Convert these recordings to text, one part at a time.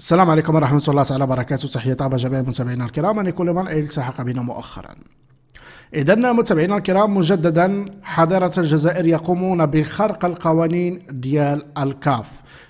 السلام عليكم ورحمة الله تعالى وبركاته تحية طابة جميع متابعينا الكرام أن كل من التحق بنا مؤخرا إذا متابعينا الكرام مجددا حضارة الجزائر يقومون بخرق القوانين ديال الكاف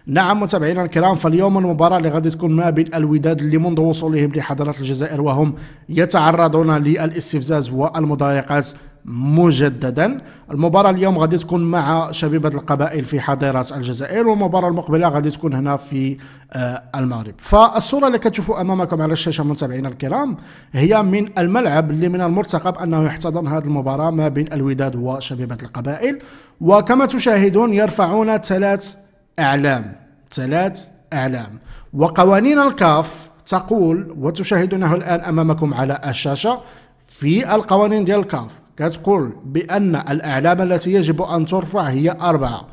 نعم متابعينا الكرام فاليوم المباراة اللي غادي تكون ما بين الوداد اللي منذ وصولهم لحضارة الجزائر وهم يتعرضون للاستفزاز والمضايقات مجددا المباراة اليوم غادي تكون مع شبيبة القبائل في حاضرة الجزائر والمباراة المقبلة غادي تكون هنا في آه، المغرب فالصورة اللي كتشوفوا أمامكم على الشاشة متابعينا الكرام هي من الملعب اللي من المرتقب أنه يحتضن هذه المباراة ما بين الوداد وشبيبة القبائل وكما تشاهدون يرفعون ثلاث أعلام ثلاث أعلام وقوانين الكاف تقول وتشاهدونه الآن أمامكم على الشاشة في القوانين ديال الكاف كتقول بان الاعلام التي يجب ان ترفع هي اربعه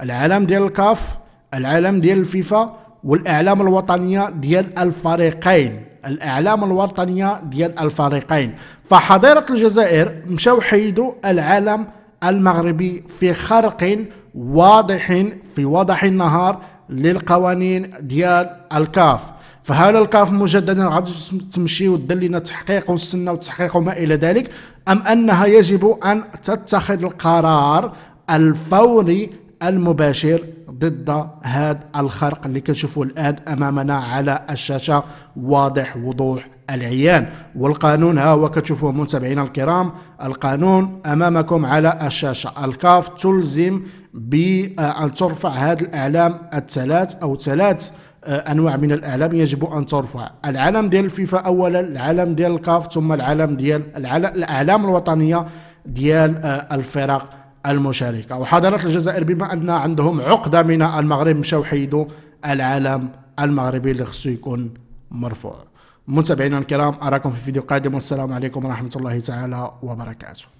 العلم ديال الكاف العلم ديال الفيفا والاعلام الوطنيه ديال الفريقين الاعلام الوطنيه ديال الفريقين فحضيره الجزائر مشاو حيدوا العالم المغربي في خرق واضح في وضح النهار للقوانين ديال الكاف فهل الكاف مجددا غادي تمشي ودير لنا تحقيق والسنة وتحقيق وما الى ذلك ام انها يجب ان تتخذ القرار الفوري المباشر ضد هذا الخرق اللي كنشوفوه الان امامنا على الشاشه واضح وضوح العيان والقانون ها هو كتشوفوه متابعينا الكرام القانون امامكم على الشاشه الكاف تلزم بان ترفع هذا الاعلام الثلاث او ثلاث آه، انواع من الاعلام يجب ان ترفع العلم ديال الفيفا اولا العلم ديال الكاف ثم العلم ديال الاعلام الوطنيه ديال آه، الفرق المشاركه وحضرت الجزائر بما ان عندهم عقده من المغرب مشاو حيدوا العلم المغربي اللي خصو يكون مرفوع متابعينا الكرام اراكم في فيديو قادم والسلام عليكم ورحمه الله تعالى وبركاته